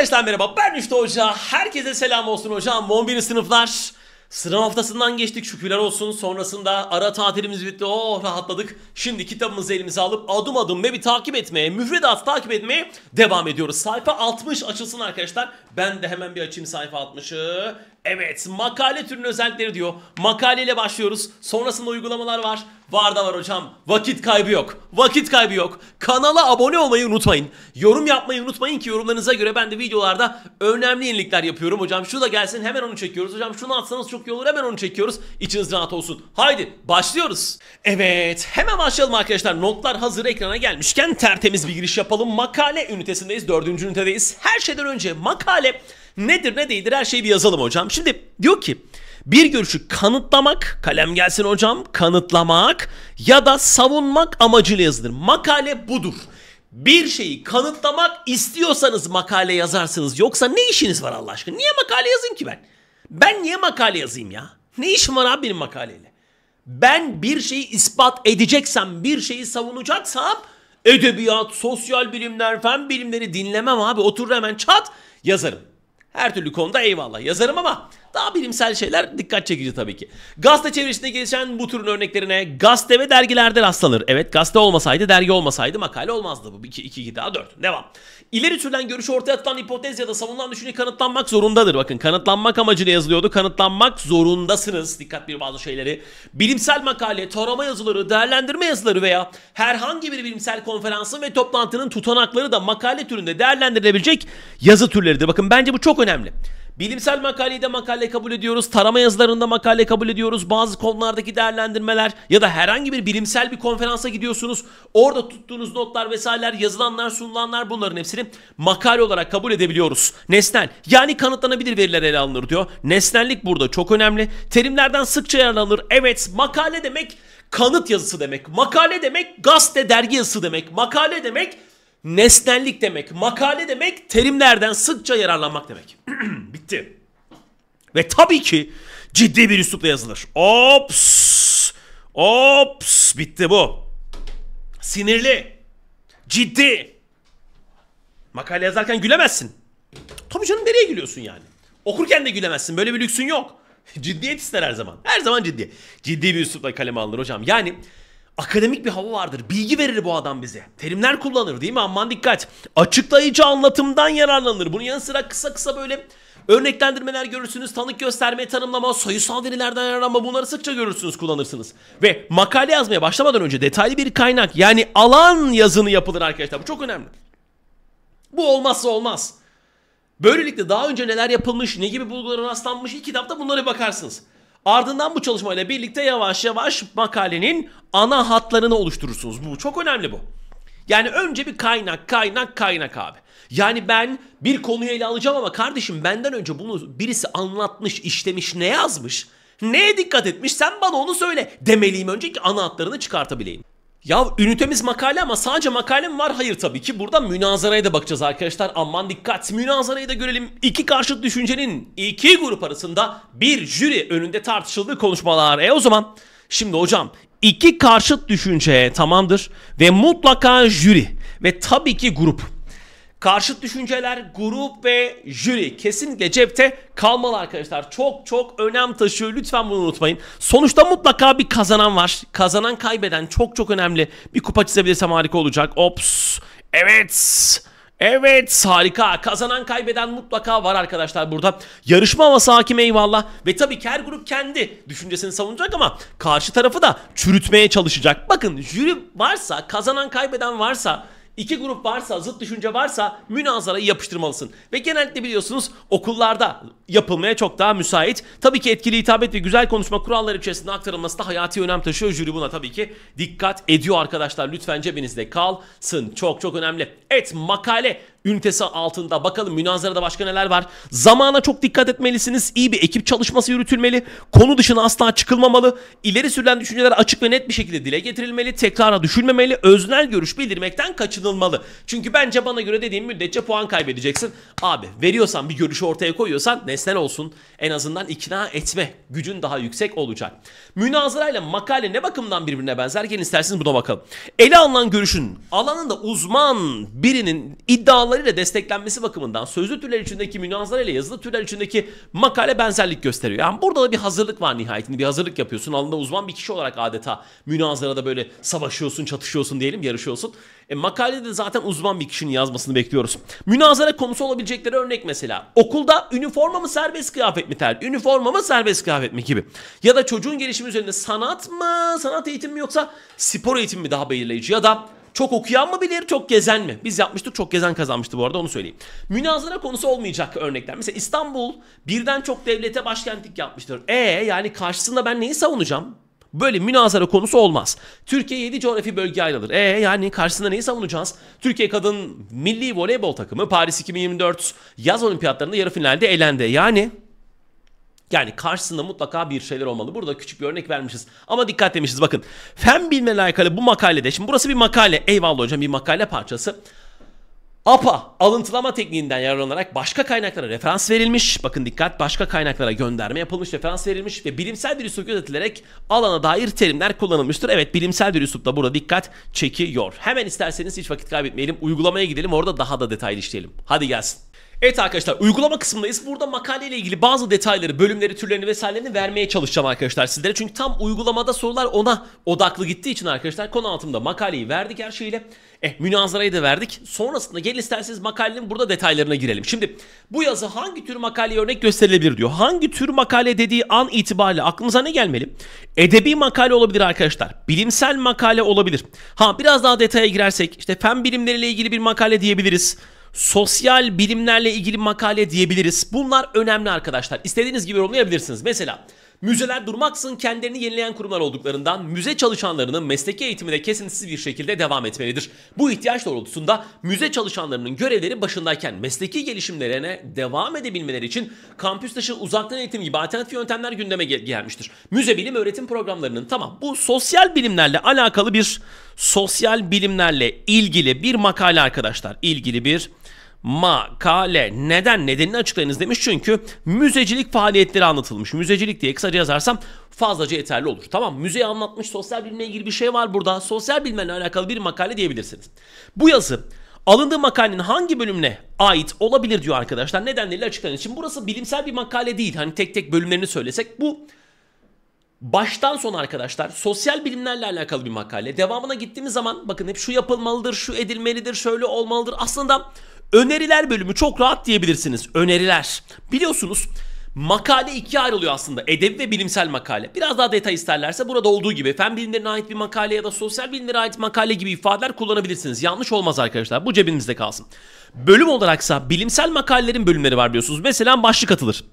Arkadaşlar merhaba ben Müftü Hoca. Herkese selam olsun hocam. 11. sınıflar. Sınav haftasından geçtik şükürler olsun. Sonrasında ara tatilimiz bitti. Oh rahatladık. Şimdi kitabımızı elimize alıp adım adım ve bir takip etmeye, müfredat takip etmeye devam ediyoruz. Sayfa 60 açılsın arkadaşlar. Ben de hemen bir açayım sayfa 60'ı. Evet makale türünün özellikleri diyor. Makaleyle başlıyoruz. Sonrasında uygulamalar var. Var da var hocam. Vakit kaybı yok. Vakit kaybı yok. Kanala abone olmayı unutmayın. Yorum yapmayı unutmayın ki yorumlarınıza göre ben de videolarda önemli yenilikler yapıyorum hocam. Şu da gelsin hemen onu çekiyoruz. Hocam şunu atsanız çok iyi olur hemen onu çekiyoruz. İçiniz rahat olsun. Haydi başlıyoruz. Evet hemen başlayalım arkadaşlar. Notlar hazır ekrana gelmişken tertemiz bir giriş yapalım. Makale ünitesindeyiz. Dördüncü ünitedeyiz. Her şeyden önce makale Nedir ne değildir her şeyi bir yazalım hocam. Şimdi diyor ki bir görüşü kanıtlamak, kalem gelsin hocam, kanıtlamak ya da savunmak amacıyla yazılır. Makale budur. Bir şeyi kanıtlamak istiyorsanız makale yazarsınız. Yoksa ne işiniz var Allah aşkına? Niye makale yazayım ki ben? Ben niye makale yazayım ya? Ne işim var abi benim makaleyle? Ben bir şeyi ispat edeceksem, bir şeyi savunacaksam edebiyat, sosyal bilimler, fen bilimleri dinlemem abi. Oturur hemen çat yazarım. Her türlü konuda eyvallah yazarım ama daha bilimsel şeyler dikkat çekici tabii ki. Gazete çevresinde gelişen bu türün örneklerine gazete ve dergilerde rastlanır. Evet gazete olmasaydı dergi olmasaydı makale olmazdı bu. 2 2 daha 4. Devam. İleri sürülen görüşü ortaya atılan hipotez ya da savunulan düşünce kanıtlanmak zorundadır. Bakın kanıtlanmak amacıyla yazılıyordu. Kanıtlanmak zorundasınız. Dikkat bir bazı şeyleri. Bilimsel makale, tarama yazıları, değerlendirme yazıları veya herhangi bir bilimsel konferansın ve toplantının tutanakları da makale türünde değerlendirilebilecek yazı türleridir. Bakın bence bu çok önemli. Bilimsel makaleyi de makale kabul ediyoruz. Tarama yazılarında makale kabul ediyoruz. Bazı konulardaki değerlendirmeler ya da herhangi bir bilimsel bir konferansa gidiyorsunuz. Orada tuttuğunuz notlar vesaireler, yazılanlar, sunulanlar bunların hepsini makale olarak kabul edebiliyoruz. Nesnel yani kanıtlanabilir veriler ele alınır diyor. Nesnellik burada çok önemli. Terimlerden sıkça yararlanır. Evet makale demek kanıt yazısı demek. Makale demek gazete dergi yazısı demek. Makale demek nesnellik demek, makale demek, terimlerden sıkça yararlanmak demek. Bitti. Ve tabii ki ciddi bir üslupla yazılır. Ops! Ops! Bitti bu. Sinirli. Ciddi. Makale yazarken gülemezsin. Tabii canım nereye gülüyorsun yani? Okurken de gülemezsin. Böyle bir lüksün yok. Ciddiyet ister her zaman. Her zaman ciddi. Ciddi bir üslupla kaleme alınır hocam. Yani akademik bir hava vardır. Bilgi verir bu adam bize. Terimler kullanır değil mi? Aman dikkat. Açıklayıcı anlatımdan yararlanır. Bunun yanı sıra kısa kısa böyle örneklendirmeler görürsünüz. Tanık gösterme, tanımlama, sayısal verilerden yararlanma bunları sıkça görürsünüz, kullanırsınız. Ve makale yazmaya başlamadan önce detaylı bir kaynak yani alan yazını yapılır arkadaşlar. Bu çok önemli. Bu olmazsa olmaz. Böylelikle daha önce neler yapılmış, ne gibi bulgulara rastlanmış ilk kitapta bunlara bakarsınız. Ardından bu çalışmayla birlikte yavaş yavaş makalenin ana hatlarını oluşturursunuz. Bu çok önemli bu. Yani önce bir kaynak, kaynak, kaynak abi. Yani ben bir konuyu ele alacağım ama kardeşim benden önce bunu birisi anlatmış, işlemiş, ne yazmış? Neye dikkat etmiş sen bana onu söyle demeliyim önce ki ana hatlarını çıkartabileyim. Ya ünitemiz makale ama sadece makale mi var? Hayır tabii ki. Burada münazaraya da bakacağız arkadaşlar. Aman dikkat. Münazarayı da görelim. İki karşıt düşüncenin iki grup arasında bir jüri önünde tartışıldığı konuşmalar. E o zaman şimdi hocam iki karşıt düşünce tamamdır ve mutlaka jüri ve tabii ki grup Karşıt düşünceler, grup ve jüri kesinlikle cepte kalmalı arkadaşlar. Çok çok önem taşıyor. Lütfen bunu unutmayın. Sonuçta mutlaka bir kazanan var. Kazanan kaybeden çok çok önemli. Bir kupa çizebilirsem harika olacak. Ops. Evet. Evet harika kazanan kaybeden mutlaka var arkadaşlar burada. Yarışma havası hakim eyvallah ve tabii ki her grup kendi düşüncesini savunacak ama karşı tarafı da çürütmeye çalışacak. Bakın jüri varsa kazanan kaybeden varsa İki grup varsa, zıt düşünce varsa münazarayı yapıştırmalısın. Ve genellikle biliyorsunuz okullarda yapılmaya çok daha müsait. Tabii ki etkili hitabet ve güzel konuşma kuralları içerisinde aktarılması da hayati önem taşıyor. Jüri buna tabii ki dikkat ediyor arkadaşlar. Lütfen cebinizde kalsın. Çok çok önemli. Evet makale ünitesi altında. Bakalım münazarada başka neler var. Zamana çok dikkat etmelisiniz. İyi bir ekip çalışması yürütülmeli. Konu dışına asla çıkılmamalı. İleri sürülen düşünceler açık ve net bir şekilde dile getirilmeli. Tekrara düşünmemeli. Öznel görüş bildirmekten kaçınılmalı. Çünkü bence bana göre dediğim müddetçe puan kaybedeceksin. Abi veriyorsan bir görüşü ortaya koyuyorsan nesnel olsun. En azından ikna etme gücün daha yüksek olacak. Münazara ile makale ne bakımdan birbirine benzer? Gelin isterseniz buna bakalım. Ele alınan görüşün alanında uzman birinin iddia çalışmalarıyla desteklenmesi bakımından sözlü türler içindeki münazara ile yazılı türler içindeki makale benzerlik gösteriyor. Yani burada da bir hazırlık var nihayetinde bir hazırlık yapıyorsun. alanda uzman bir kişi olarak adeta münazarada böyle savaşıyorsun, çatışıyorsun diyelim, yarışıyorsun. E, makalede de zaten uzman bir kişinin yazmasını bekliyoruz. Münazara konusu olabilecekleri örnek mesela. Okulda üniforma mı serbest kıyafet mi tercih? Üniforma mı serbest kıyafet mi gibi. Ya da çocuğun gelişimi üzerinde sanat mı, sanat eğitimi mi yoksa spor eğitimi mi daha belirleyici? Ya da çok okuyan mı bilir, çok gezen mi? Biz yapmıştık, çok gezen kazanmıştı bu arada onu söyleyeyim. Münazara konusu olmayacak örnekler. Mesela İstanbul birden çok devlete başkentlik yapmıştır. E yani karşısında ben neyi savunacağım? Böyle münazara konusu olmaz. Türkiye 7 coğrafi bölge ayrılır. E yani karşısında neyi savunacağız? Türkiye kadın milli voleybol takımı Paris 2024 yaz olimpiyatlarında yarı finalde elendi. Yani yani karşısında mutlaka bir şeyler olmalı. Burada küçük bir örnek vermişiz. Ama dikkat demişiz bakın. Fen bilimine alakalı bu makalede. Şimdi burası bir makale. Eyvallah hocam bir makale parçası. APA alıntılama tekniğinden yararlanarak başka kaynaklara referans verilmiş. Bakın dikkat başka kaynaklara gönderme yapılmış, referans verilmiş ve bilimsel bir üslup gözetilerek alana dair terimler kullanılmıştır. Evet bilimsel bir üslup da burada dikkat çekiyor. Hemen isterseniz hiç vakit kaybetmeyelim. Uygulamaya gidelim orada daha da detaylı işleyelim. Hadi gelsin. Evet arkadaşlar uygulama kısmındayız. Burada makale ile ilgili bazı detayları, bölümleri, türlerini vesairelerini vermeye çalışacağım arkadaşlar sizlere. Çünkü tam uygulamada sorular ona odaklı gittiği için arkadaşlar konu altında makaleyi verdik her şeyle. Eh münazarayı da verdik. Sonrasında gelin isterseniz makalenin burada detaylarına girelim. Şimdi bu yazı hangi tür makaleye örnek gösterilebilir diyor. Hangi tür makale dediği an itibariyle aklımıza ne gelmeli? Edebi makale olabilir arkadaşlar. Bilimsel makale olabilir. Ha biraz daha detaya girersek işte fen bilimleriyle ilgili bir makale diyebiliriz sosyal bilimlerle ilgili makale diyebiliriz. Bunlar önemli arkadaşlar. İstediğiniz gibi yorumlayabilirsiniz. Mesela Müzeler durmaksın kendilerini yenileyen kurumlar olduklarından müze çalışanlarının mesleki eğitimine kesintisiz bir şekilde devam etmelidir. Bu ihtiyaç doğrultusunda müze çalışanlarının görevleri başındayken mesleki gelişimlerine devam edebilmeleri için kampüs dışı uzaktan eğitim gibi alternatif yöntemler gündeme gel gelmiştir. Müze bilim öğretim programlarının tamam bu sosyal bilimlerle alakalı bir sosyal bilimlerle ilgili bir makale arkadaşlar. ilgili bir makale. Neden? Nedenini açıklayınız demiş. Çünkü müzecilik faaliyetleri anlatılmış. Müzecilik diye kısaca yazarsam fazlaca yeterli olur. Tamam müzeyi anlatmış sosyal bilimle ilgili bir şey var burada. Sosyal bilimle alakalı bir makale diyebilirsiniz. Bu yazı alındığı makalenin hangi bölümüne ait olabilir diyor arkadaşlar. Nedenleriyle açıklayınız. Şimdi burası bilimsel bir makale değil. Hani tek tek bölümlerini söylesek bu baştan sona arkadaşlar sosyal bilimlerle alakalı bir makale. Devamına gittiğimiz zaman bakın hep şu yapılmalıdır, şu edilmelidir, şöyle olmalıdır. Aslında Öneriler bölümü çok rahat diyebilirsiniz. Öneriler. Biliyorsunuz makale ikiye ayrılıyor aslında. Edebi ve bilimsel makale. Biraz daha detay isterlerse burada olduğu gibi fen bilimlerine ait bir makale ya da sosyal bilimlere ait makale gibi ifadeler kullanabilirsiniz. Yanlış olmaz arkadaşlar. Bu cebimizde kalsın. Bölüm olaraksa bilimsel makalelerin bölümleri var biliyorsunuz. Mesela başlık atılır.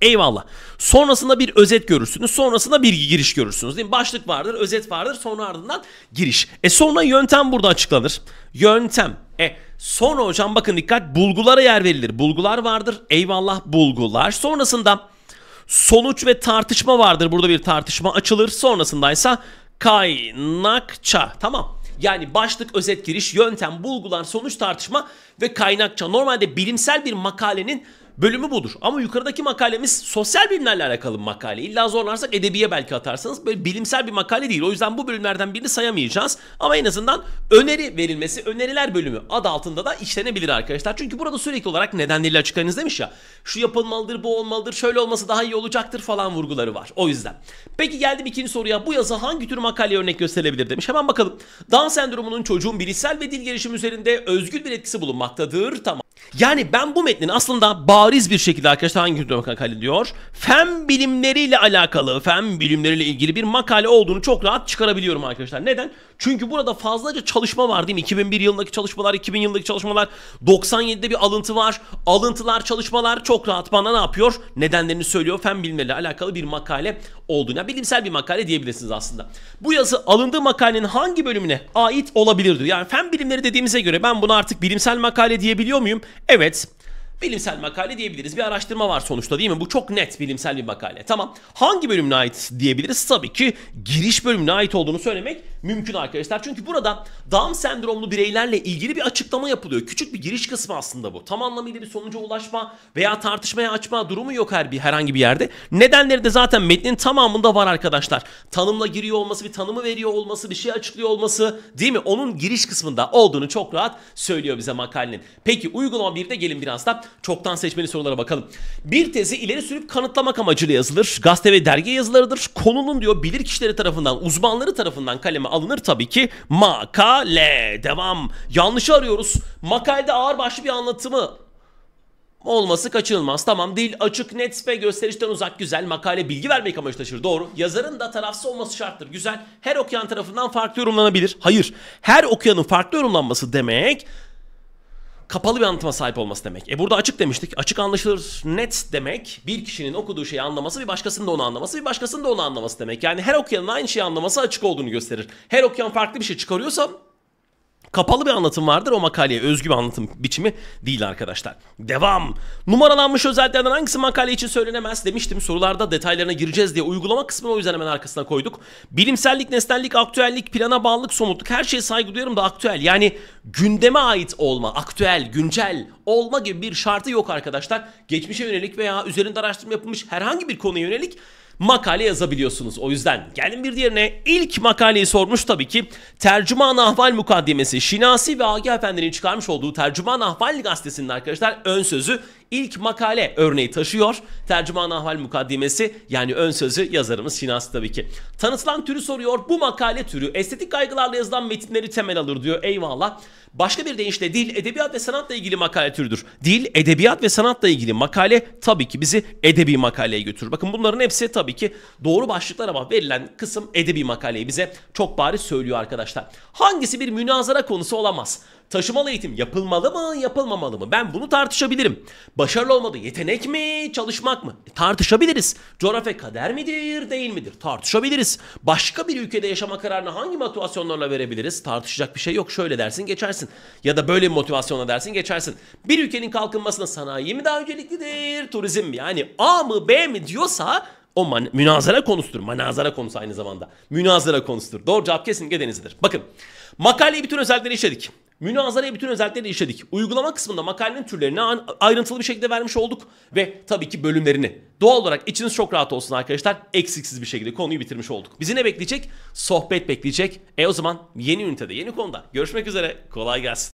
Eyvallah. Sonrasında bir özet görürsünüz. Sonrasında bir giriş görürsünüz. Değil mi? Başlık vardır, özet vardır. Sonra ardından giriş. E sonra yöntem burada açıklanır. Yöntem. E sonra hocam bakın dikkat bulgulara yer verilir. Bulgular vardır. Eyvallah bulgular. Sonrasında sonuç ve tartışma vardır. Burada bir tartışma açılır. Sonrasındaysa kaynakça. Tamam. Yani başlık, özet giriş, yöntem, bulgular, sonuç tartışma ve kaynakça. Normalde bilimsel bir makalenin bölümü budur. Ama yukarıdaki makalemiz sosyal bilimlerle alakalı bir makale. İlla zorlarsak edebiye belki atarsanız böyle bilimsel bir makale değil. O yüzden bu bölümlerden birini sayamayacağız. Ama en azından öneri verilmesi, öneriler bölümü ad altında da işlenebilir arkadaşlar. Çünkü burada sürekli olarak nedenleriyle açıklarınız demiş ya. Şu yapılmalıdır, bu olmalıdır, şöyle olması daha iyi olacaktır falan vurguları var. O yüzden. Peki geldim ikinci soruya. Bu yazı hangi tür makale örnek gösterebilir demiş. Hemen bakalım. Down sendromunun çocuğun bilişsel ve dil gelişimi üzerinde özgül bir etkisi bulunmaktadır. Tamam. Yani ben bu metnin aslında bariz bir şekilde arkadaşlar hangi hükümde makale diyor? Fen bilimleriyle alakalı, fen bilimleriyle ilgili bir makale olduğunu çok rahat çıkarabiliyorum arkadaşlar. Neden? Çünkü burada fazlaca çalışma var değil mi? 2001 yılındaki çalışmalar, 2000 yılındaki çalışmalar, 97'de bir alıntı var. Alıntılar, çalışmalar çok rahat bana ne yapıyor? Nedenlerini söylüyor. Fen bilimleriyle alakalı bir makale olduğuna. Bilimsel bir makale diyebilirsiniz aslında. Bu yazı alındığı makalenin hangi bölümüne ait olabilirdi? Yani fen bilimleri dediğimize göre ben bunu artık bilimsel makale diyebiliyor muyum? Evet bilimsel makale diyebiliriz. Bir araştırma var sonuçta değil mi? Bu çok net bilimsel bir makale. Tamam. Hangi bölümüne ait diyebiliriz? Tabii ki giriş bölümüne ait olduğunu söylemek mümkün arkadaşlar. Çünkü burada Down sendromlu bireylerle ilgili bir açıklama yapılıyor. Küçük bir giriş kısmı aslında bu. Tam anlamıyla bir sonuca ulaşma veya tartışmaya açma durumu yok her bir herhangi bir yerde. Nedenleri de zaten metnin tamamında var arkadaşlar. Tanımla giriyor olması, bir tanımı veriyor olması, bir şey açıklıyor olması değil mi? Onun giriş kısmında olduğunu çok rahat söylüyor bize makalenin. Peki uygulama bir de gelin biraz da çoktan seçmeli sorulara bakalım. Bir tezi ileri sürüp kanıtlamak amacıyla yazılır. Gazete ve dergi yazılarıdır. Konunun diyor bilir kişileri tarafından, uzmanları tarafından kaleme alınır tabii ki. Makale. Devam. Yanlışı arıyoruz. Makalede ağır başlı bir anlatımı olması kaçınılmaz. Tamam değil. açık, net ve gösterişten uzak güzel. Makale bilgi vermek amacı taşır. Doğru. Yazarın da tarafsız olması şarttır. Güzel. Her okuyan tarafından farklı yorumlanabilir. Hayır. Her okuyanın farklı yorumlanması demek kapalı bir anlatıma sahip olması demek. E burada açık demiştik. Açık anlaşılır net demek bir kişinin okuduğu şeyi anlaması bir başkasının da onu anlaması bir başkasının da onu anlaması demek. Yani her okuyanın aynı şeyi anlaması açık olduğunu gösterir. Her okuyan farklı bir şey çıkarıyorsa Kapalı bir anlatım vardır o makaleye özgü bir anlatım biçimi değil arkadaşlar. Devam. Numaralanmış özelliklerden hangisi makale için söylenemez demiştim. Sorularda detaylarına gireceğiz diye uygulama kısmını o yüzden hemen arkasına koyduk. Bilimsellik, nesnellik, aktüellik, plana bağlılık, somutluk her şeye saygı duyuyorum da aktüel yani gündeme ait olma, aktüel, güncel olma gibi bir şartı yok arkadaşlar. Geçmişe yönelik veya üzerinde araştırma yapılmış herhangi bir konuya yönelik makale yazabiliyorsunuz. O yüzden gelin bir diğerine ilk makaleyi sormuş tabii ki Tercüman Ahval Mukaddemesi Şinasi ve Agah Efendi'nin çıkarmış olduğu Tercüman Ahval gazetesinin arkadaşlar ön sözü ilk makale örneği taşıyor. Tercüman Ahval Mukaddimesi yani ön sözü yazarımız Sinas tabii ki. Tanıtılan türü soruyor. Bu makale türü estetik kaygılarla yazılan metinleri temel alır diyor. Eyvallah. Başka bir deyişle dil, edebiyat ve sanatla ilgili makale türüdür. Dil, edebiyat ve sanatla ilgili makale tabii ki bizi edebi makaleye götürür. Bakın bunların hepsi tabii ki doğru başlıklar ama verilen kısım edebi makaleyi bize çok bari söylüyor arkadaşlar. Hangisi bir münazara konusu olamaz? Taşımalı eğitim yapılmalı mı, yapılmamalı mı? Ben bunu tartışabilirim. Başarılı olmadı yetenek mi, çalışmak mı? E, tartışabiliriz. Coğrafya kader midir, değil midir? Tartışabiliriz. Başka bir ülkede yaşama kararını hangi motivasyonlarla verebiliriz? Tartışacak bir şey yok. Şöyle dersin geçersin. Ya da böyle bir motivasyonla dersin geçersin. Bir ülkenin kalkınmasına sanayi mi daha önceliklidir, turizm mi? Yani A mı B mi diyorsa o man- münazara konusudur. Manazara konusu aynı zamanda. Münazara konusudur. Doğru cevap kesinlikle denizidir. Bakın makaleyi bütün özelliklerini işledik. Münazaraya bütün özellikleri işledik. Uygulama kısmında makalenin türlerini ayrıntılı bir şekilde vermiş olduk ve tabii ki bölümlerini. Doğal olarak içiniz çok rahat olsun arkadaşlar. Eksiksiz bir şekilde konuyu bitirmiş olduk. Bizi ne bekleyecek? Sohbet bekleyecek. E o zaman yeni ünitede, yeni konuda görüşmek üzere. Kolay gelsin.